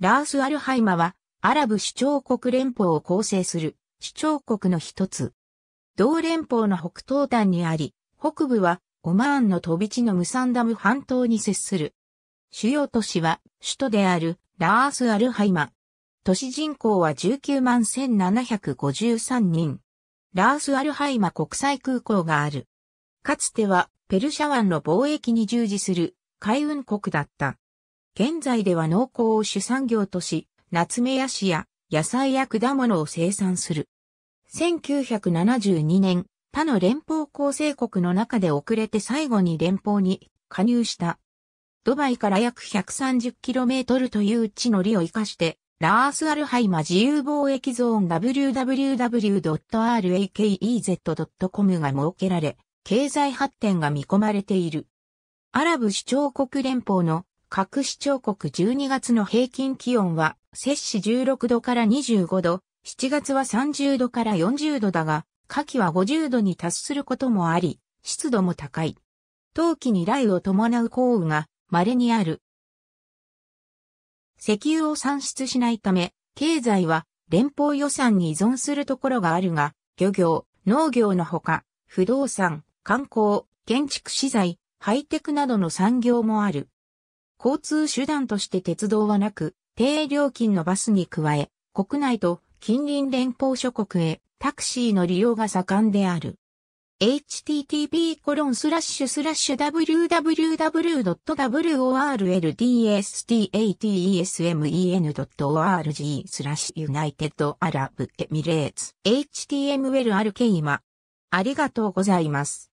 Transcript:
ラース・アルハイマは、アラブ首長国連邦を構成する首長国の一つ。同連邦の北東端にあり、北部はオマーンの飛び地のムサンダム半島に接する。主要都市は首都であるラース・アルハイマ。都市人口は19万1753人。ラース・アルハイマ国際空港がある。かつてはペルシャ湾の貿易に従事する海運国だった。現在では農耕を主産業とし、夏目屋市や野菜や果物を生産する。1972年、他の連邦構成国の中で遅れて最後に連邦に加入した。ドバイから約 130km という地の利を生かして、ラースアルハイマ自由貿易ゾーン www.rakez.com が設けられ、経済発展が見込まれている。アラブ首長国連邦の各市町国12月の平均気温は、摂氏16度から25度、7月は30度から40度だが、夏季は50度に達することもあり、湿度も高い。冬季に雷雨を伴う降雨が稀にある。石油を産出しないため、経済は連邦予算に依存するところがあるが、漁業、農業のほか、不動産、観光、建築資材、ハイテクなどの産業もある。交通手段として鉄道はなく、低料金のバスに加え、国内と近隣連邦諸国へタクシーの利用が盛んである。http://www.worldstatemen.org スラッシュユナイテッドアラブエミレーツ html アルケイマありがとうございます。